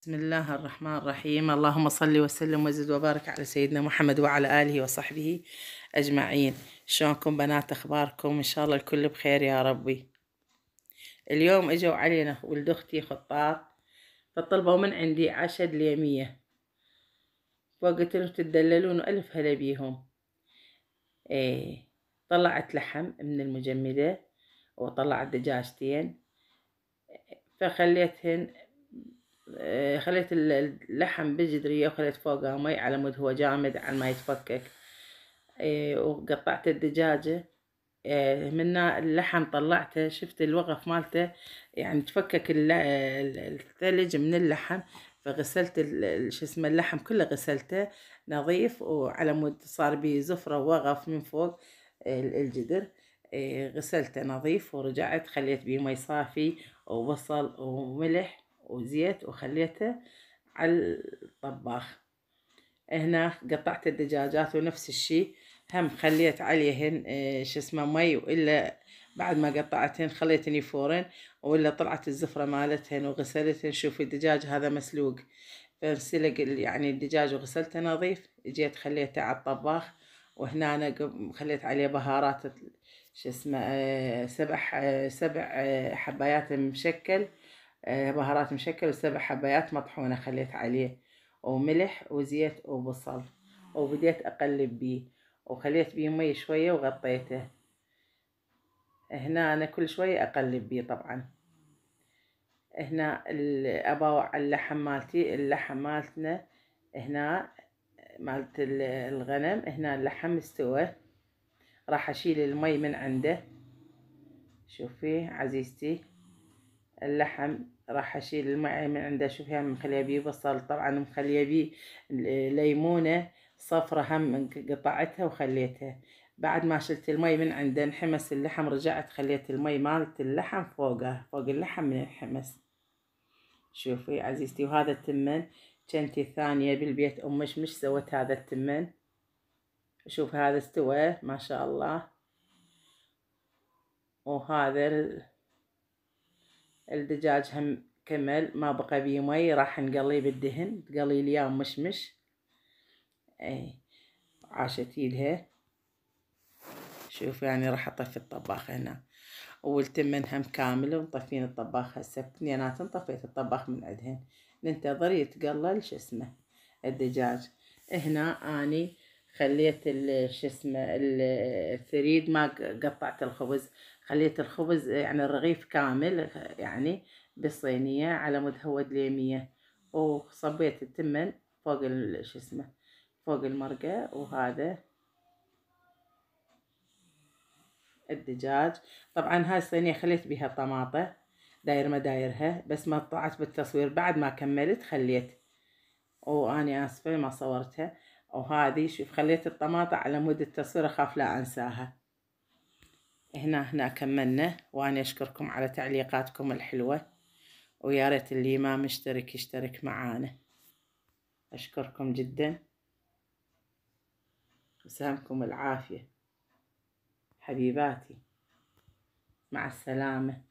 بسم الله الرحمن الرحيم اللهم صل وسلم وزد وبارك على سيدنا محمد وعلى آله وصحبه أجمعين شلونكم بنات أخباركم إن شاء الله الكل بخير يا ربي اليوم إجوا علينا ولد أختي خطاط فطلبوا من عندي عشا دليمية وقلت لهم تدللون ألف هلا بيهم إيه طلعت لحم من المجمدة وطلعت دجاجتين فخليتهن آه، خليت اللحم بالجدرية وخليت فوقها مي على مود هو جامد على ما يتفكك إيه، وقطعت الدجاجة إيه، من اللحم طلعته شفت الوقف مالته يعني تفكك الثلج من اللحم فغسلت شو اسمه اللحم كله غسلته نظيف وعلى مود صار بيه زفرة ووقف من فوق الجدر إيه، غسلته نظيف ورجعت خليت بيه مي صافي وبصل وملح وزيت وخليته على الطباخ هنا قطعت الدجاجات ونفس الشي هم خليت عليهن آه، شو اسمه مي والا بعد ما قطعتهن خليتهن يفورن والا طلعت الزفره مالتهن وغسلتهن شوفي الدجاج هذا مسلوق فانسلق يعني الدجاج وغسلته نظيف جيت خليته على الطباخ وهنا أنا خليت عليه بهارات شو اسمه آه، سبع آه، سبع حبايات مشكل آه، بهارات مشكل وسبع حبايات مطحونة خليت عليه وملح وزيت وبصل وبديت أقلب بيه وخليت بيه مي شوية وغطيته هنا أنا كل شوية أقلب بيه طبعا هنا الأباوع اللحم مالتي اللحم مالتنا هنا مالت الغنم هنا اللحم استوى راح أشيل المي من عنده شوفي عزيزتي اللحم راح اشيل الماء من عنده شوفي يعني هم مخليه بيه بصل طبعا مخليه بيه ليمونه صفرة هم قطعتها وخليتها بعد ما شلت المي من عنده انحمس اللحم رجعت خليت المي مالت اللحم فوقه فوق اللحم من الحمس شوفي عزيزتي وهذا التمن جنتي الثانية بالبيت امش مش سوت هذا التمن شوف هذا استوى ما شاء الله وهذا الدجاج هم كمل ما بقى بيه مي راح نقليه بالدهن تقلي لي اياه مشمش اي عاشت ايدها شوف يعني راح اطفي الطباخ هنا والتمن هم كامل ومطفين الطباخ هسه اثنينات طفيت الطباخ من عندهن ننتظر يتقلل شو اسمه الدجاج هنا اني خليت شو اسمه الثريد ما قطعت الخبز خليت الخبز يعني الرغيف كامل يعني بالصينية على مود هو دليمية وصبيت التمن فوق شو اسمه فوق المرقة وهذا الدجاج طبعا هاي الصينية خليت بيها طماطة داير ما دايرها بس ما طلعت بالتصوير بعد ما كملت خليت واني اسفة ما صورتها وهذه شوف خليت الطماطة على مود التصوير اخاف لا انساها هنا هنا كملنا وأنا أشكركم على تعليقاتكم الحلوة ويا ريت اللي ما مشترك يشترك معانا أشكركم جدا وسامكم العافية حبيباتي مع السلامة